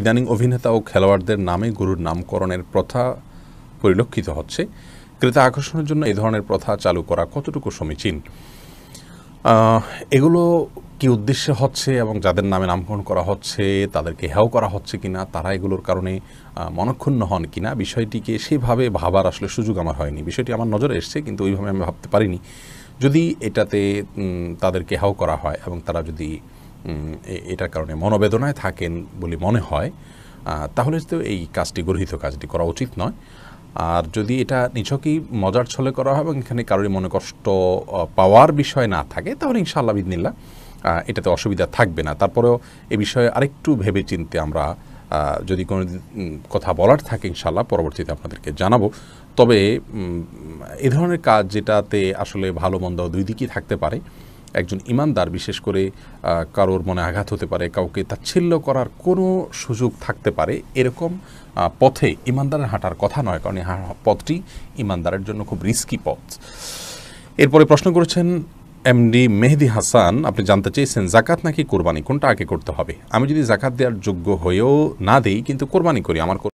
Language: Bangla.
ইদানিং অভিনেতা ও খেলোয়াড়দের নামে গুরুর নামকরণের প্রথা পরিলক্ষিত হচ্ছে ক্রেতা আকর্ষণের জন্য এই ধরনের প্রথা চালু করা কতটুকু সমীচীন এগুলো কি উদ্দেশ্যে হচ্ছে এবং যাদের নামে নামকরণ করা হচ্ছে তাদেরকে হেও করা হচ্ছে কিনা তারা এগুলোর কারণে মনক্ষুণ্ণ হন কিনা বিষয়টিকে সেভাবে ভাবার আসলে সুযোগ আমার হয়নি বিষয়টি আমার নজরে এসছে কিন্তু ওইভাবে আমি ভাবতে পারিনি যদি এটাতে তাদেরকে হেও করা হয় এবং তারা যদি এটার কারণে মনোবেদনায় থাকেন বলে মনে হয় তাহলে তো এই কাজটি গরহিত কাজটি করা উচিত নয় আর যদি এটা নিছকই মজার ছলে করা হয় এবং এখানে কারোর মনে কষ্ট পাওয়ার বিষয় না থাকে তাহলে ইনশাআল্লাহ বিদিনিল্লা এটাতে অসুবিধা থাকবে না তারপরেও এ বিষয়ে আরেকটু ভেবে চিনতে আমরা যদি কোনো কথা বলার থাকে ইনশাল্লাহ পরবর্তীতে আপনাদেরকে জানাবো তবে এ ধরনের কাজ যেটাতে আসলে ভালো মন্দ দুই দিকই থাকতে পারে একজন ইমানদার বিশেষ করে কারোর মনে আঘাত হতে পারে কাউকে তাচ্ছিল্য করার কোনো সুযোগ থাকতে পারে এরকম পথে ইমানদারের হাঁটার কথা নয় কারণ পথটি ইমানদারের জন্য খুব রিস্কি পথ এরপরে প্রশ্ন করেছেন এমডি মেহেদি হাসান আপনি জানতে চেয়েছেন জাকাত নাকি কোরবানি কোনটা আগে করতে হবে আমি যদি জাকাত দেওয়ার যোগ্য হয়েও না দিই কিন্তু কোরবানি করি আমার